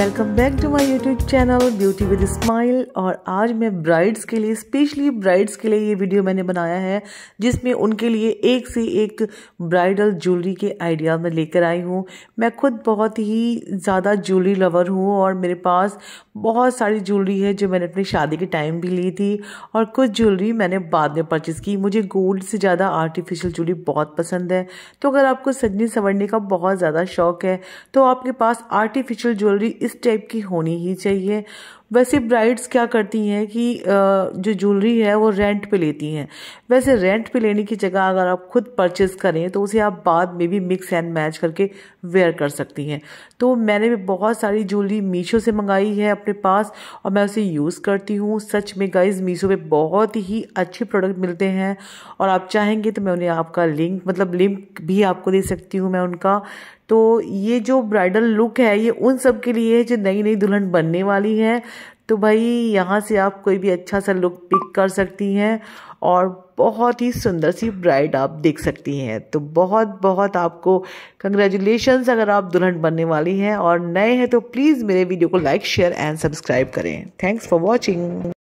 welcome back to my YouTube channel beauty with smile और आज मैं ब्राइड्स के लिए स्पेशली ब्राइड्स के लिए ये वीडियो मैंने बनाया है जिसमें उनके लिए एक से एक ब्राइडल ज्वेलरी के आइडिया मैं लेकर आई हूँ मैं खुद बहुत ही ज़्यादा ज्वेलरी लवर हूँ और मेरे पास बहुत सारी ज्वेलरी है जो मैंने अपनी शादी के टाइम भी ली थी और कुछ ज्वेलरी मैंने बाद में परचेज़ की मुझे गोल्ड से ज़्यादा आर्टिफिशियल ज्वेलरी बहुत पसंद है तो अगर आपको सजने संवरने का बहुत ज़्यादा शौक है तो आपके पास आर्टिफिशियल ज्वेलरी इस टाइप की होनी ही चाहिए वैसे ब्राइड्स क्या करती हैं कि जो ज्वेलरी है वो रेंट पे लेती हैं वैसे रेंट पे लेने की जगह अगर आप खुद परचेज करें तो उसे आप बाद में भी मिक्स एंड मैच करके वेयर कर सकती हैं तो मैंने भी बहुत सारी ज्वेलरी मीशो से मंगाई है अपने पास और मैं उसे यूज़ करती हूँ सच में गाइज मीशो पे बहुत ही अच्छे प्रोडक्ट मिलते हैं और आप चाहेंगे तो मैं उन्हें आपका लिंक मतलब लिंक भी आपको दे सकती हूँ मैं उनका तो ये जो ब्राइडल लुक है ये उन सब के लिए है जो नई नई दुल्हन बनने वाली है तो भाई यहाँ से आप कोई भी अच्छा सा लुक पिक कर सकती हैं और बहुत ही सुंदर सी ब्राइड आप देख सकती हैं तो बहुत बहुत आपको कंग्रेचुलेशन अगर आप दुल्हन बनने वाली हैं और नए हैं तो प्लीज़ मेरे वीडियो को लाइक शेयर एंड सब्सक्राइब करें थैंक्स फॉर वॉचिंग